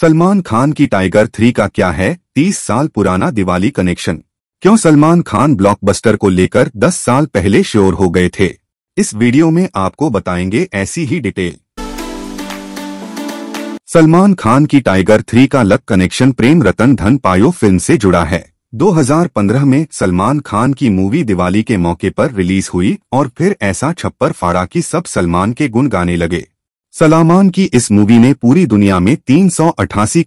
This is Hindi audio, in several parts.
सलमान खान की टाइगर थ्री का क्या है तीस साल पुराना दिवाली कनेक्शन क्यों सलमान खान ब्लॉकबस्टर को लेकर दस साल पहले श्योर हो गए थे इस वीडियो में आपको बताएंगे ऐसी ही डिटेल सलमान खान की टाइगर थ्री का luck connection Prem Ratan Dhan Payo film से जुड़ा है 2015 में सलमान खान की मूवी दिवाली के मौके पर रिलीज हुई और फिर ऐसा छप्पर फाड़ा कि सब सलमान के गुण गाने लगे सलामान की इस मूवी ने पूरी दुनिया में तीन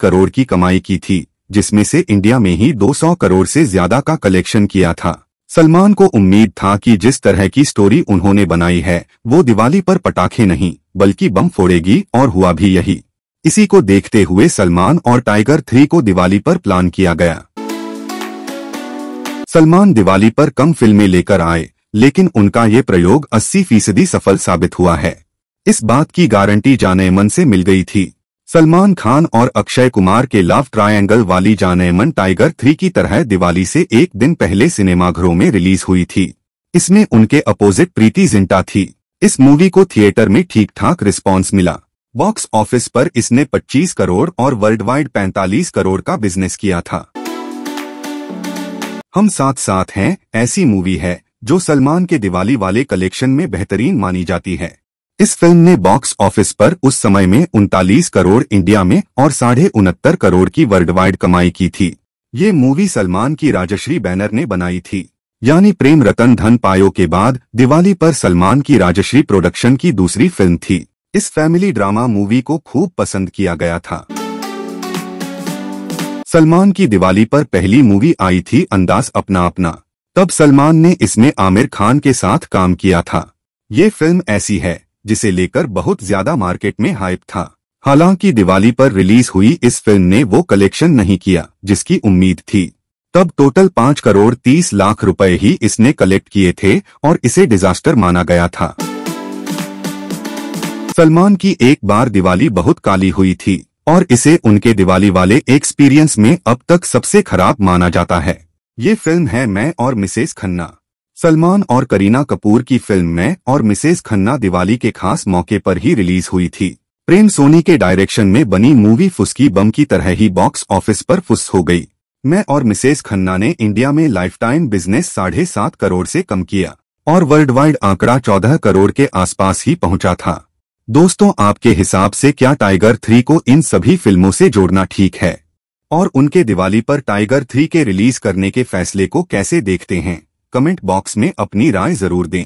करोड़ की कमाई की थी जिसमें से इंडिया में ही 200 करोड़ से ज्यादा का कलेक्शन किया था सलमान को उम्मीद था कि जिस तरह की स्टोरी उन्होंने बनाई है वो दिवाली पर पटाखे नहीं बल्कि बम फोड़ेगी और हुआ भी यही इसी को देखते हुए सलमान और टाइगर थ्री को दिवाली पर प्लान किया गया सलमान दिवाली पर कम फिल्में लेकर आए लेकिन उनका ये प्रयोग अस्सी फीसदी सफल साबित हुआ है इस बात की गारंटी जाने मन से मिल गई थी सलमान खान और अक्षय कुमार के लव ट्रायंगल वाली जाने मन टाइगर थ्री की तरह दिवाली से एक दिन पहले सिनेमाघरों में रिलीज हुई थी इसमें उनके अपोजिट प्रीति जिंटा थी इस मूवी को थिएटर में ठीक ठाक रिस्पॉन्स मिला बॉक्स ऑफिस पर इसने 25 करोड़ और वर्ल्ड वाइड 45 करोड़ का बिजनेस किया था हम साथ साथ हैं ऐसी मूवी है जो सलमान के दिवाली वाले कलेक्शन में बेहतरीन मानी जाती है इस फिल्म ने बॉक्स ऑफिस पर उस समय में उनतालीस करोड़ इंडिया में और साढ़े उनहत्तर करोड़ की वर्ल्ड वाइड कमाई की थी ये मूवी सलमान की राजश्री बैनर ने बनाई थी यानी प्रेम रतन धन पायो के बाद दिवाली पर सलमान की राजश्री प्रोडक्शन की दूसरी फिल्म थी इस फैमिली ड्रामा मूवी को खूब पसंद किया गया था सलमान की दिवाली पर पहली मूवी आई थी अंदाज अपना अपना तब सलमान ने इसमें आमिर खान के साथ काम किया था ये फिल्म ऐसी है जिसे लेकर बहुत ज्यादा मार्केट में हाइप था हालांकि दिवाली पर रिलीज हुई इस फिल्म ने वो कलेक्शन नहीं किया जिसकी उम्मीद थी तब टोटल पाँच करोड़ तीस लाख रुपए ही इसने कलेक्ट किए थे और इसे डिजास्टर माना गया था सलमान की एक बार दिवाली बहुत काली हुई थी और इसे उनके दिवाली वाले एक्सपीरियंस में अब तक सबसे खराब माना जाता है ये फिल्म है मैं और मिसेस खन्ना सलमान और करीना कपूर की फिल्म में और मिसेस खन्ना दिवाली के खास मौके पर ही रिलीज हुई थी प्रेम सोनी के डायरेक्शन में बनी मूवी फुसकी बम की तरह ही बॉक्स ऑफिस पर फुस हो गई मैं और मिसेस खन्ना ने इंडिया में लाइफ टाइम बिजनेस साढ़े सात करोड़ से कम किया और वर्ल्ड वाइड आंकड़ा चौदह करोड़ के आसपास ही पहुंचा था दोस्तों आपके हिसाब से क्या टाइगर थ्री को इन सभी फिल्मों से जोड़ना ठीक है और उनके दिवाली पर टाइगर थ्री के रिलीज करने के फैसले को कैसे देखते हैं कमेंट बॉक्स में अपनी राय जरूर दें